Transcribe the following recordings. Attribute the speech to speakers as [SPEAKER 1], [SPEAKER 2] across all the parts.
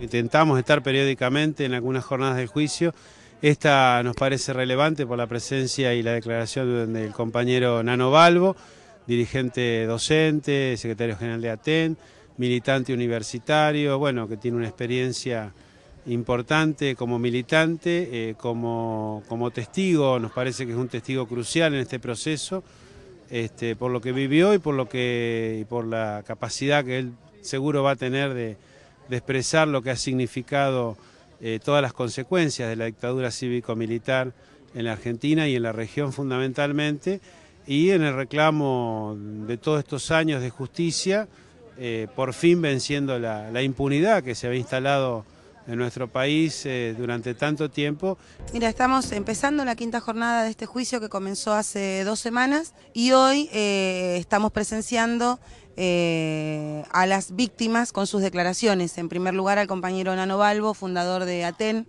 [SPEAKER 1] Intentamos estar periódicamente en algunas jornadas del juicio. Esta nos parece relevante por la presencia y la declaración del compañero Nano Balbo, dirigente docente, secretario general de ATEN, militante universitario, bueno, que tiene una experiencia importante como militante, eh, como, como testigo, nos parece que es un testigo crucial en este proceso, este, por lo que vivió y por, lo que, y por la capacidad que él seguro va a tener de, de expresar lo que ha significado eh, todas las consecuencias de la dictadura cívico-militar en la Argentina y en la región fundamentalmente, y en el reclamo de todos estos años de justicia, eh, por fin venciendo la, impunidad que se había instalado en nuestro país eh, durante tanto tiempo.
[SPEAKER 2] Mira, estamos empezando la quinta jornada de este juicio que comenzó hace dos semanas y hoy estamos presenciando eh, a las víctimas con sus declaraciones. En primer lugar al compañero Nano Balbo, fundador de ATEN,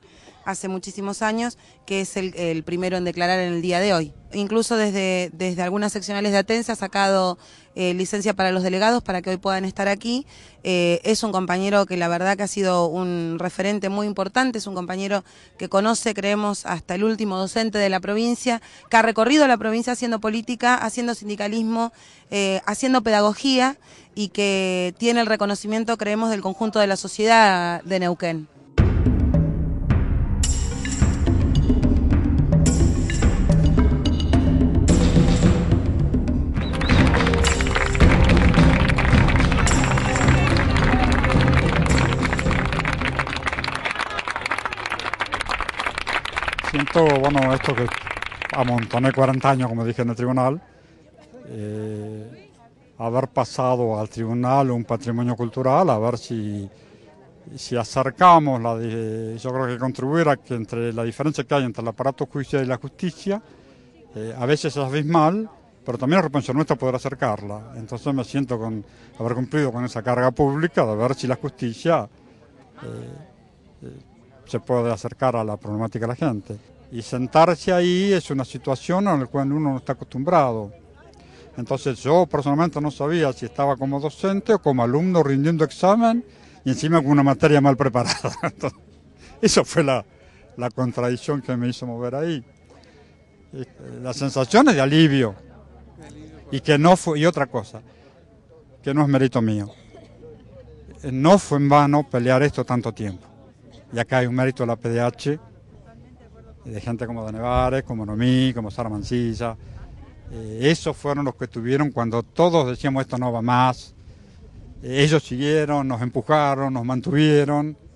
[SPEAKER 2] hace muchísimos años, que es el, primero en declarar en el día de hoy. Incluso desde, desde algunas seccionales de Atense ha sacado eh, licencia para los delegados para que hoy puedan estar aquí. Eh, es un compañero que la verdad que ha sido un referente muy importante, es un compañero que conoce, creemos, hasta el último docente de la provincia, que ha recorrido la provincia haciendo política, haciendo sindicalismo, eh, haciendo pedagogía y que tiene el reconocimiento, creemos, del conjunto de la sociedad de Neuquén.
[SPEAKER 3] siento, bueno, esto que amontoné 40 años, como dije, en el tribunal, eh, haber pasado al tribunal un patrimonio cultural, a ver si, si acercamos, la yo creo que contribuirá que entre la diferencia que hay entre el aparato judicial y la justicia, eh, a veces es mal, pero también es responsabilidad nuestra poder acercarla. Entonces me siento con haber cumplido con esa carga pública de ver si la justicia... Eh, se puede acercar a la problemática de la gente. Y sentarse ahí es una situación en la cual uno no está acostumbrado. Entonces yo personalmente no sabía si estaba como docente o como alumno rindiendo examen y encima con una materia mal preparada. eso fue la, contradicción que me hizo mover ahí. Eh, las sensaciones de alivio. Y que no y otra cosa, que no es mérito mío. Eh, no fue en vano pelear esto tanto tiempo y acá hay un mérito de la PDH, de gente como Danevares, como Nomí, como Sara Mancilla. Eh, esos fueron los que estuvieron cuando todos decíamos esto no va más. Eh,
[SPEAKER 1] ellos siguieron, nos empujaron, nos mantuvieron.